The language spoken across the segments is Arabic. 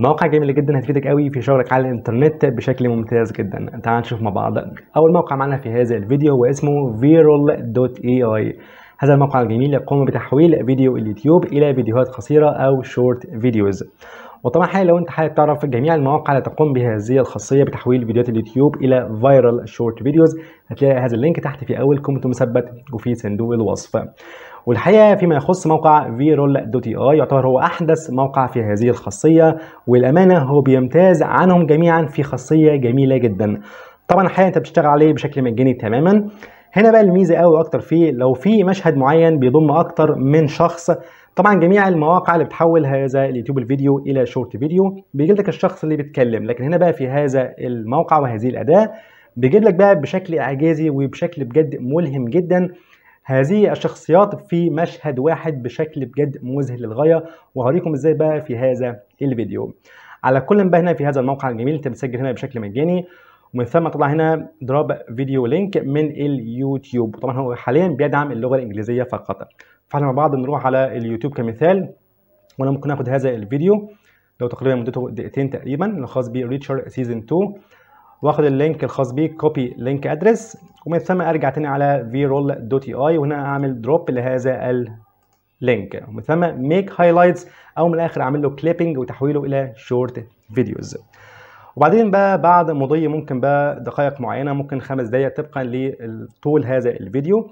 مواقع جميله جدا هتفيدك قوي في شغلك على الانترنت بشكل ممتاز جدا تعال نشوف مع بعض اول موقع معنا في هذا الفيديو واسمه فيرول دوت اي اي هذا الموقع الجميل يقوم بتحويل فيديو اليوتيوب الى فيديوهات قصيره او شورت فيديوز وطبعا حاليا لو انت حابب تعرف جميع المواقع اللي تقوم بهذه الخاصيه بتحويل فيديوهات اليوتيوب الى فايرال شورت فيديوز هتلاقي هذا اللينك تحت في اول كومنت مثبت وفي صندوق الوصف والحقيقه فيما يخص موقع فيرول دوت اي يعتبر هو احدث موقع في هذه الخاصيه والامانه هو بيمتاز عنهم جميعا في خاصيه جميله جدا طبعا الحقيقه انت بتشتغل عليه بشكل مجاني تماما هنا بقى الميزه قوي اكتر فيه لو في مشهد معين بيضم اكتر من شخص طبعا جميع المواقع اللي بتحول هذا اليوتيوب الفيديو الى شورت فيديو بيجيب لك الشخص اللي بيتكلم لكن هنا بقى في هذا الموقع وهذه الاداه بيجيب لك بقى بشكل اعجازي وبشكل بجد ملهم جدا هذه الشخصيات في مشهد واحد بشكل بجد مذهل للغايه وهوريكم ازاي بقى في هذا الفيديو على كل بقى هنا في هذا الموقع الجميل انت بتسجل هنا بشكل مجاني ومن ثم طلع هنا دروب فيديو لينك من اليوتيوب طبعا هو حاليا بيدعم اللغه الانجليزيه فقط فاحنا مع بعض نروح على اليوتيوب كمثال وانا ممكن اخد هذا الفيديو لو تقريبا مدته دقيقتين تقريبا الخاص بريتشر سيزون 2 واخد اللينك الخاص بيه كوبي لينك ادرس ومن ثم ارجع تاني على فيرول دوت اي اي وهنا اعمل دروب لهذا اللينك ومن ثم ميك هايلايتس او من الاخر اعمل له كليبنج وتحويله الى شورت فيديوز وبعدين بقى بعد مضي ممكن بقى دقائق معينه ممكن خمس دقائق طبقا لطول هذا الفيديو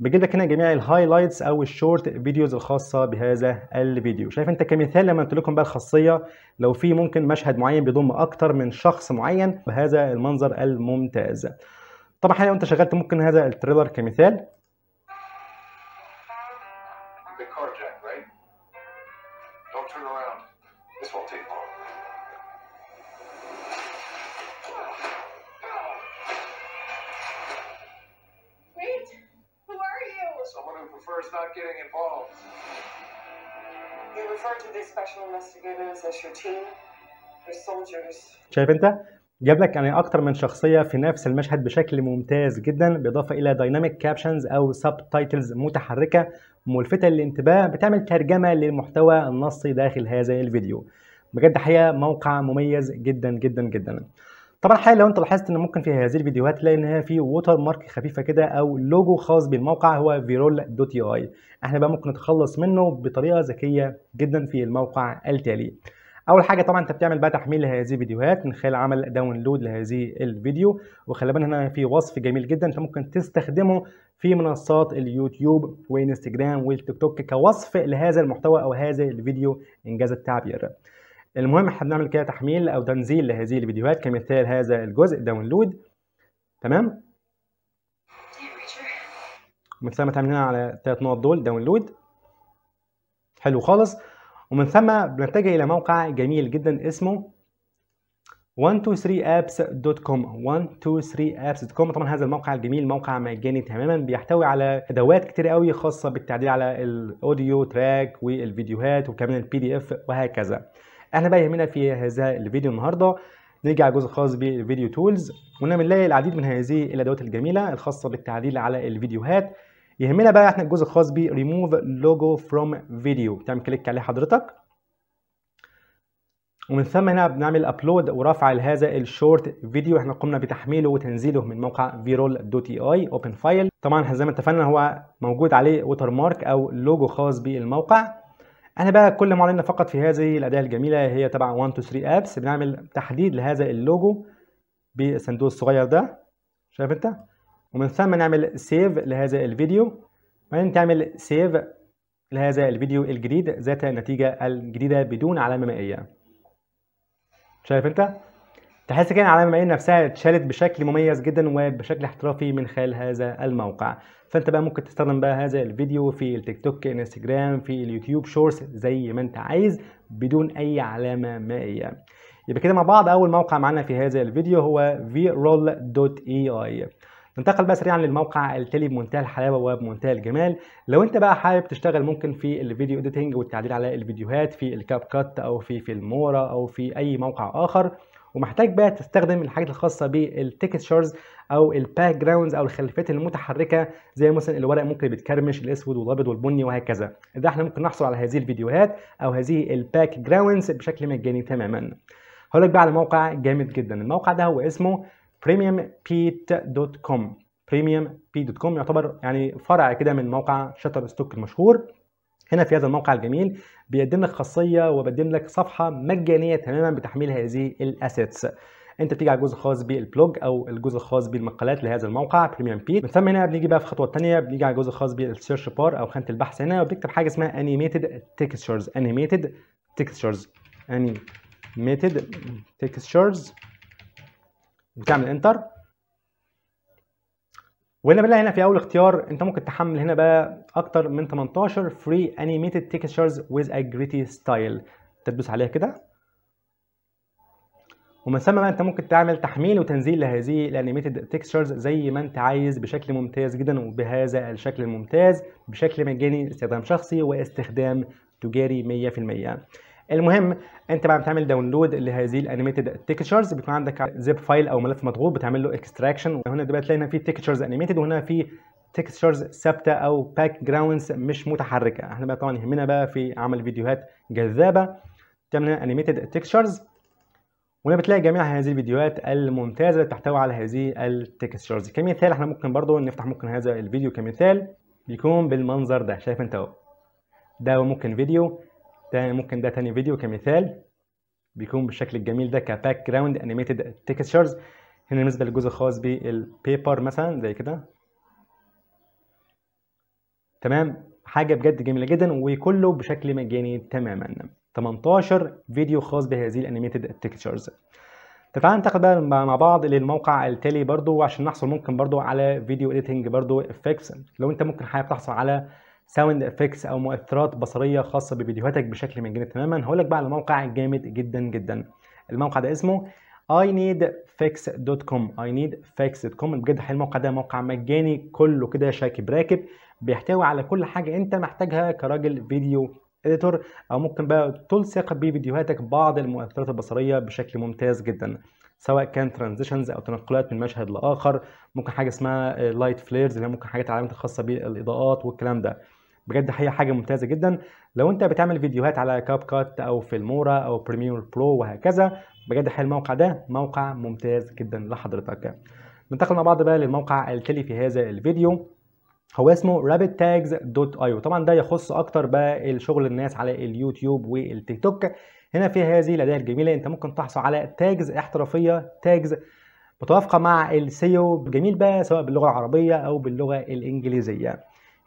بيجيب لك هنا جميع الهايلايتس او الشورت فيديوز الخاصه بهذا الفيديو شايف انت كمثال لما قلت لكم بقى الخاصيه لو في ممكن مشهد معين بيضم اكتر من شخص معين بهذا المنظر الممتاز طبعا لو انت شغلت ممكن هذا التريلر كمثال not getting involved. You refer to these special investigators as your team, your soldiers. شايف انت؟ جاب لك يعني اكتر من شخصيه في نفس المشهد بشكل ممتاز جدا بالاضافه الى دايناميك كابشنز او سب تايتلز متحركه ملفته للانتباه بتعمل ترجمه للمحتوى النصي داخل هذا الفيديو بجد حقيقه موقع مميز جدا جدا جدا طبعا الحقيقه لو انت لاحظت ان ممكن في هذه الفيديوهات تلاقي ان هي في ووتر مارك خفيفه كده او لوجو خاص بالموقع هو فيرول دوت اي احنا بقى ممكن نتخلص منه بطريقه ذكيه جدا في الموقع التالي اول حاجه طبعا انت بتعمل بقى تحميل لهذه الفيديوهات من خلال عمل داونلود لهذه الفيديو وخلي بالك هنا في وصف جميل جدا انت ممكن تستخدمه في منصات اليوتيوب وانستجرام والتيك توك كوصف لهذا المحتوى او هذا الفيديو انجاز التعبير المهم احنا بنعمل كده تحميل او تنزيل لهذه الفيديوهات كمثال هذا الجزء داونلود تمام مثل ما تعملنا على الثلاث نقط دول داونلود حلو خالص ومن ثم بنتجه الى موقع جميل جدا اسمه 123apps.com 123apps.com طبعا هذا الموقع الجميل موقع مجاني تماما بيحتوي على ادوات كتير قوي خاصه بالتعديل على الاوديو تراك والفيديوهات وكمان البي دي اف وهكذا احنا بقى يهمنا في هذا الفيديو النهارده نرجع جزء خاص بالفيديو تولز ونلاقي العديد من هذه الادوات الجميله الخاصه بالتعديل على الفيديوهات يهمنا بقى احنا الجزء الخاص ب لوجو فروم فيديو تعمل كليك عليه حضرتك ومن ثم هنا بنعمل ابلود ورفع لهذا الشورت فيديو احنا قمنا بتحميله وتنزيله من موقع فيرول دوت اي اي اوبن فايل طبعا زي ما اتفقنا هو موجود عليه ووتر مارك او لوجو خاص بالموقع احنا بقى كل ما علينا فقط في هذه الأداة الجميلة هي تبع 1 2 3 ابس بنعمل تحديد لهذا اللوجو بالصندوق الصغير ده شايف انت ومن ثم نعمل سيف لهذا الفيديو وبعدين تعمل سيف لهذا الفيديو الجديد ذات النتيجة الجديدة بدون علامة مائية شايف انت تحس كده العلامه المائيه نفسها اتشالت بشكل مميز جدا وبشكل احترافي من خلال هذا الموقع فانت بقى ممكن تستخدم بقى هذا الفيديو في التيك توك انستجرام في اليوتيوب شورتس زي ما انت عايز بدون اي علامه مائيه يبقى كده مع بعض اول موقع معانا في هذا الفيديو هو vroll.ai ننتقل بقى سريعا للموقع التالي بمنتهى الحلاوه وبمنتهى الجمال لو انت بقى حابب تشتغل ممكن في الفيديو اديتنج والتعديل على الفيديوهات في الكاب كات او في فيلمورا او في اي موقع اخر ومحتاج بقى تستخدم الحاجات الخاصه بالتكستشرز او الباك جراوندز او الخلفيات المتحركه زي مثلا الورق ممكن بيتكرمش الاسود والابيض والبني وهكذا ده احنا ممكن نحصل على هذه الفيديوهات او هذه الباك جراوندز بشكل مجاني تماما هقول لك بقى على موقع جامد جدا الموقع ده هو اسمه دوت كوم يعتبر يعني فرع كده من موقع شتر ستوك المشهور هنا في هذا الموقع الجميل بيقدم لك خاصيه وبيقدم لك صفحه مجانيه تماما بتحميل هذه الاسيتس انت بتيجي على الجزء الخاص بالبلوج او الجزء الخاص بالمقالات لهذا الموقع بريميوم بيت من ثم هنا بنيجي بقى في الخطوه الثانيه بنيجي على الجزء الخاص بالسيرش بار او خانه البحث هنا وبتكتب حاجه اسمها انيميتد تكستشرز انيميتد تكستشرز انيميتد تكستشرز بتعمل انتر وهنا بنلاقي هنا في اول اختيار انت ممكن تحمل هنا بقى اكتر من 18 فري انيميتد تكستشرز ويز ا جريتي ستايل تدوس عليها كده ومن ثم بقى انت ممكن تعمل تحميل وتنزيل لهذه الانيميتد تكستشرز زي ما انت عايز بشكل ممتاز جدا وبهذا الشكل الممتاز بشكل مجاني استخدام شخصي واستخدام تجاري 100% المهم انت بعد ما داونلود لهذه الانيميتد تيكتشرز بيكون عندك زيب فايل او ملف مضغوط بتعمل له اكستراكشن وهنا دلوقتي تلاقي هنا في تيكتشرز انيميتد وهنا في تكستشرز ثابته او باك جراوندز مش متحركه احنا بقى طبعا يهمنا بقى في عمل فيديوهات جذابه تعمل هنا انيميتد تكستشرز وهنا بتلاقي جميع هذه الفيديوهات الممتازه اللي بتحتوي على هذه التكستشرز كمثال احنا ممكن برضو نفتح ممكن هذا الفيديو كمثال بيكون بالمنظر ده شايف انت اهو ده ممكن فيديو تاني ممكن ده تاني فيديو كمثال بيكون بالشكل الجميل ده كباك جراوند انيميتد تكستشرز هنا بالنسبه للجزء الخاص بالبيبر مثلا زي كده تمام حاجه بجد جميله جدا وكله بشكل مجاني تماما 18 فيديو خاص بهذه الانيميتد تكستشرز تعال ننتقل بقى مع بعض للموقع التالي برضو عشان نحصل ممكن برضو على فيديو اديتنج برضو افكس لو انت ممكن حابب تحصل على ساوند افكتس او مؤثرات بصريه خاصه بفيديوهاتك بشكل مجاني تماما هقول لك بقى على موقع جامد جدا جدا الموقع ده اسمه اي نيد كوم اي نيد كوم بجد حلو الموقع ده موقع مجاني كله كده شاكب راكب بيحتوي على كل حاجه انت محتاجها كراجل فيديو اديتور او ممكن بقى تلصق بفيديوهاتك بعض المؤثرات البصريه بشكل ممتاز جدا سواء كان ترانزيشنز او تنقلات من مشهد لاخر ممكن حاجه اسمها لايت فليرز اللي هي ممكن حاجات علامات خاصه بالاضاءات والكلام ده بجد هي حاجه ممتازه جدا لو انت بتعمل فيديوهات على كاب كات او فيلمورا او بريمير برو وهكذا بجد حي الموقع ده موقع ممتاز جدا لحضرتك ننتقل مع بعض بقى للموقع التالي في هذا الفيديو هو اسمه دوت tagsio طبعا ده يخص اكتر بقى الشغل الناس على اليوتيوب والتيك توك هنا في هذه الاداه الجميله انت ممكن تحصل على تاجز احترافيه تاجز متوافقه مع السيو e جميل بقى سواء باللغه العربيه او باللغه الانجليزيه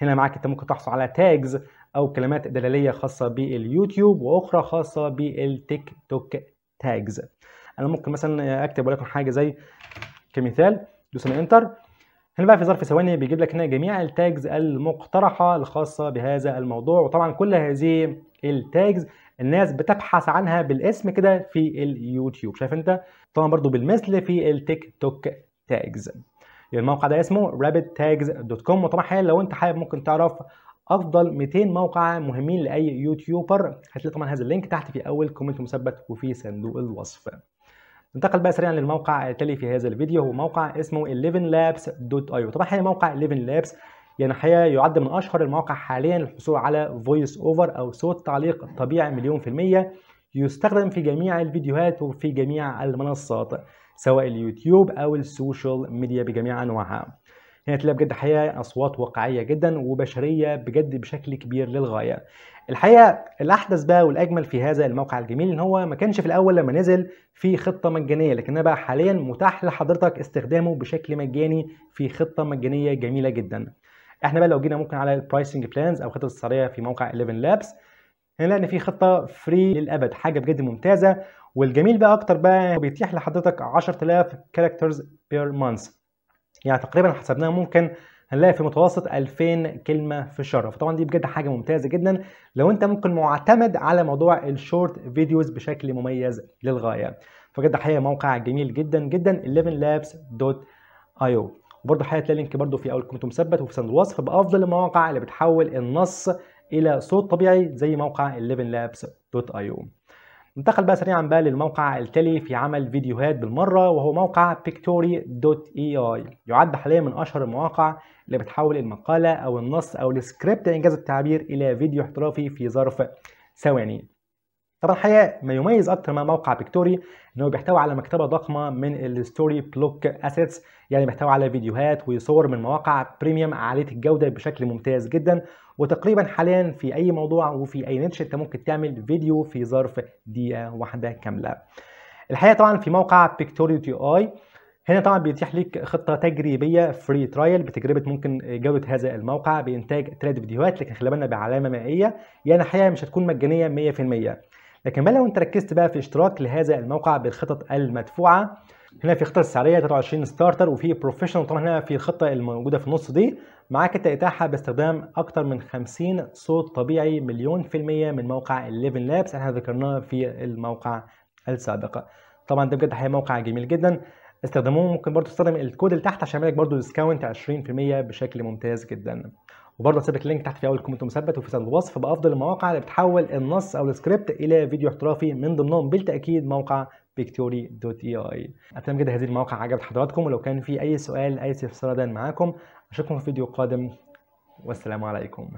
هنا معاك انت ممكن تحصل على تاجز او كلمات دلاليه خاصه باليوتيوب واخرى خاصه بالتيك توك تاجز انا ممكن مثلا اكتب ولكن حاجه زي كمثال دوس على انتر هنا بقى في ظرف ثواني بيجيب لك هنا جميع التاجز المقترحه الخاصه بهذا الموضوع وطبعا كل هذه التاجز الناس بتبحث عنها بالاسم كده في اليوتيوب شايف انت طبعا برضو بالمثل في التيك توك تاجز يعني الموقع ده اسمه دوت كوم وطبعا حاليا لو انت حابب ممكن تعرف افضل 200 موقع مهمين لاي يوتيوبر هتلاقي طبعا هذا اللينك تحت في اول كومنت مثبت وفي صندوق الوصف ننتقل بقى سريعا للموقع التالي في هذا الفيديو هو موقع اسمه 11labs.io طبعا حاليا موقع 11labs يعني حاليا يعد من اشهر المواقع حاليا للحصول على فويس اوفر او صوت تعليق طبيعي مليون في الميه يستخدم في جميع الفيديوهات وفي جميع المنصات سواء اليوتيوب أو السوشيال ميديا بجميع أنواعها هنا تلاقي بجد حقيقة أصوات واقعية جدا وبشرية بجد بشكل كبير للغاية الحقيقة الأحدث بقى والأجمل في هذا الموقع الجميل إن هو ما كانش في الأول لما نزل في خطة مجانية لكنها بقى حاليا متاح لحضرتك استخدامه بشكل مجاني في خطة مجانية جميلة جدا احنا بقى لو جينا ممكن على البرايسنج بلانز او خطه السعريه في موقع 11 لابس هنا لان في خطه فري للابد حاجه بجد ممتازه والجميل بقى اكتر بقى بيتيح لحضرتك 10000 كاركترز بير مانث يعني تقريبا حسبناها ممكن هنلاقي في متوسط 2000 كلمه في الشهر فطبعا دي بجد حاجه ممتازه جدا لو انت ممكن معتمد على موضوع الشورت فيديوز بشكل مميز للغايه فبجد حقيقه موقع جميل جدا جدا 11labs.io وبرده حقيقه تلاقي لينك برده في اول كومنت مثبت وفي صندوق الوصف بافضل المواقع اللي بتحول النص الى صوت طبيعي زي موقع 11labs.io ننتقل بقى سريعا بقى للموقع التالي في عمل فيديوهات بالمره وهو موقع pictory.ai يعد حاليا من اشهر المواقع اللي بتحول المقاله او النص او السكريبت انجاز التعبير الى فيديو احترافي في ظرف ثواني طبعا الحقيقه ما يميز اكتر ما موقع بيكتوري ان هو بيحتوي على مكتبه ضخمه من الستوري بلوك اسيتس يعني بيحتوي على فيديوهات وصور من مواقع بريميوم عاليه الجوده بشكل ممتاز جدا وتقريبا حاليا في اي موضوع وفي اي نتش انت ممكن تعمل فيديو في ظرف دقيقه واحده كامله الحقيقه طبعا في موقع فيكتوري تي اي هنا طبعا بيتيح ليك خطه تجريبيه فري ترايل بتجربه ممكن جوده هذا الموقع بانتاج ثلاث فيديوهات لكن خلي بالنا بعلامه مائيه يعني الحقيقه مش هتكون مجانيه 100% لكن ما لو انت ركزت بقى في اشتراك لهذا الموقع بالخطط المدفوعه هنا في خطه سعريه 23 ستارتر وفي بروفيشنال طبعا هنا في الخطه الموجوده في النص دي معاك انت اتاحه باستخدام اكتر من 50 صوت طبيعي مليون في الميه من موقع الليفن لابس احنا ذكرناه في الموقع السابقه طبعا ده بجد هي موقع جميل جدا استخدموه ممكن برضو تستخدم الكود اللي تحت عشان لك برضه ديسكاونت 20% بشكل ممتاز جدا وبرضه هسيب اللينك تحت في اول كومنت مثبت وفي صندوق الوصف بافضل المواقع اللي بتحول النص او السكريبت الى فيديو احترافي من ضمنهم بالتاكيد موقع بيكتوري دوت اي اي اتمنى كده هذه المواقع عجبت حضراتكم ولو كان في اي سؤال اي استفسار معاكم اشوفكم في فيديو قادم والسلام عليكم